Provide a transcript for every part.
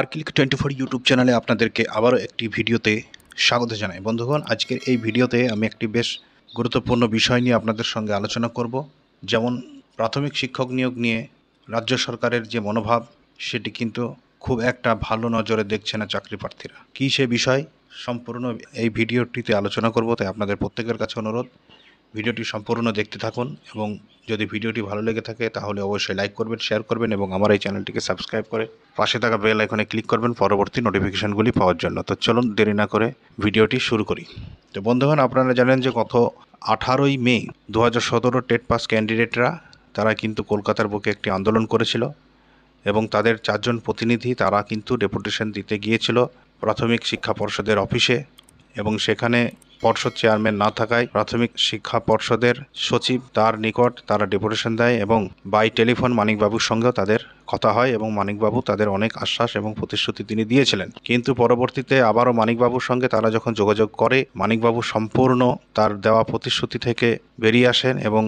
আর্কিলিক twenty four YouTube চ্যানেলে আপনাদেরকে আবারও একটি ভিডিওতে স্বাগত জানাই বন্ধুগণ আজকের এই ভিডিওতে আমি একটি বেশ গুরুত্বপূর্ণ বিষয় নিয়ে আপনাদের সঙ্গে আলোচনা করব যেমন প্রাথমিক শিক্ষক নিয়োগ নিয়ে রাজ্য সরকারের যে মনোভাব সেটি কিন্তু খুব একটা ভালো নজরে দেখছে না চাকরি প্রার্থীরা কী সে বিষয় সম্পূর্ণ এই ভিডিওটিতে আলোচনা করব তাই আপনাদের প্রত্যেকের কাছে অনুরোধ ভিডিওটি সম্পূর্ণ দেখতে থাকুন এবং যদি ভিডিওটি ভালো লেগে থাকে তাহলে অবশ্যই লাইক করবেন শেয়ার করবেন এবং আমার এই চ্যানেলটিকে সাবস্ক্রাইব করে পাশে থাকা বেল আইকনে ক্লিক করবেন পরবর্তী নোটিফিকেশানগুলি পাওয়ার জন্য তো চলুন দেরি না করে ভিডিওটি শুরু করি তো বন্ধুগণ আপনারা জানেন যে গত আঠারোই মে দু হাজার সতেরো টেট পাস ক্যান্ডিডেটরা তারা কিন্তু কলকাতার বুকে একটি আন্দোলন করেছিল এবং তাদের চারজন প্রতিনিধি তারা কিন্তু ডেপুটেশন দিতে গিয়েছিল প্রাথমিক শিক্ষা পর্ষদের অফিসে এবং সেখানে পর্ষদ চেয়ারম্যান না থাকায় প্রাথমিক শিক্ষা পর্ষদের সচিব তার নিকট তারা ডেপুটেশন দেয় এবং বাই টেলিফোন মানিকবাবুর সঙ্গেও তাদের কথা হয় এবং মানিকবাবু তাদের অনেক আশ্বাস এবং প্রতিশ্রুতি তিনি দিয়েছিলেন কিন্তু পরবর্তীতে আবারও মানিকবাবুর সঙ্গে তারা যখন যোগাযোগ করে মানিকবাবু সম্পূর্ণ তার দেওয়া প্রতিশ্রুতি থেকে বেরিয়ে আসেন এবং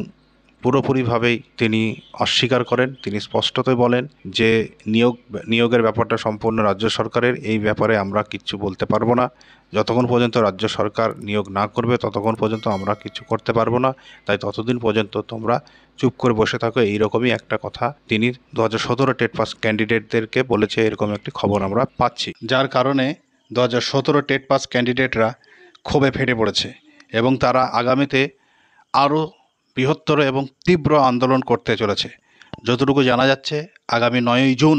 পুরোপুরিভাবেই তিনি অস্বীকার করেন তিনি স্পষ্টতই বলেন যে নিয়োগ নিয়োগের ব্যাপারটা সম্পূর্ণ রাজ্য সরকারের এই ব্যাপারে আমরা কিচ্ছু বলতে পারবো না যতক্ষণ পর্যন্ত রাজ্য সরকার নিয়োগ না করবে ততক্ষণ পর্যন্ত আমরা কিছু করতে পারবো না তাই ততদিন পর্যন্ত তোমরা চুপ করে বসে থাকো এইরকমই একটা কথা তিনি দু হাজার সতেরো টেট পাস ক্যান্ডিডেটদেরকে বলেছে এরকম একটি খবর আমরা পাচ্ছি যার কারণে দু হাজার সতেরো টেট পাস ক্যান্ডিডেটরা ক্ষোভে ফেটে পড়েছে এবং তারা আগামীতে আরও বৃহত্তর এবং তীব্র আন্দোলন করতে চলেছে যতটুকু জানা যাচ্ছে আগামী নয়ই জুন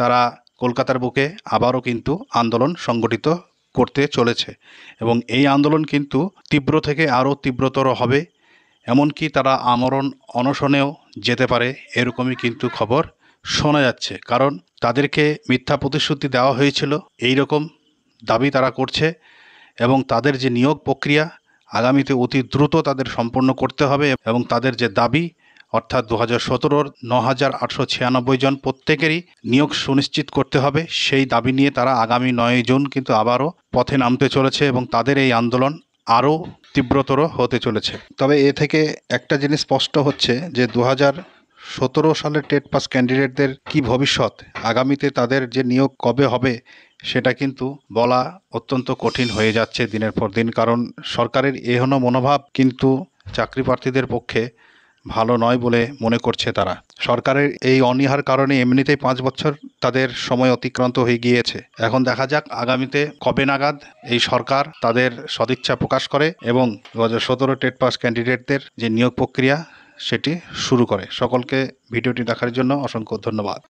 তারা কলকাতার বুকে আবারও কিন্তু আন্দোলন সংগঠিত করতে চলেছে এবং এই আন্দোলন কিন্তু তীব্র থেকে আরও তীব্রতর হবে এমনকি তারা আমরণ অনশনেও যেতে পারে এরকমই কিন্তু খবর শোনা যাচ্ছে কারণ তাদেরকে মিথ্যা প্রতিশ্রুতি দেওয়া হয়েছিল এই রকম দাবি তারা করছে এবং তাদের যে নিয়োগ প্রক্রিয়া আগামীতে অতি দ্রুত তাদের সম্পূর্ণ করতে হবে এবং তাদের যে দাবি অর্থাৎ দু হাজার সতেরোর ন হাজার আটশো ছিয়ানব্বই জন প্রত্যেকেরই নিয়োগ সুনিশ্চিত করতে হবে সেই দাবি নিয়ে তারা আগামী নয় জুন কিন্তু আবারও পথে নামতে চলেছে এবং তাদের এই আন্দোলন আরও তীব্রতর হতে চলেছে তবে এ থেকে একটা জিনিস স্পষ্ট হচ্ছে যে দু হাজার সতেরো সালের টেট পাস ক্যান্ডিডেটদের কি ভবিষ্যৎ আগামীতে তাদের যে নিয়োগ কবে হবে সেটা কিন্তু বলা অত্যন্ত কঠিন হয়ে যাচ্ছে দিনের পর দিন কারণ সরকারের এহনো মনোভাব কিন্তু চাকরি প্রার্থীদের পক্ষে ভালো নয় বলে মনে করছে তারা সরকারের এই অনীহার কারণে এমনিতেই পাঁচ বছর তাদের সময় অতিক্রান্ত হয়ে গিয়েছে এখন দেখা যাক আগামীতে কবে নাগাদ এই সরকার তাদের সদিচ্ছা প্রকাশ করে এবং দু হাজার সতেরো টেট পাস ক্যান্ডিডেটদের যে নিয়োগ প্রক্রিয়া সেটি শুরু করে সকলকে ভিডিওটি দেখার জন্য অসংখ্য ধন্যবাদ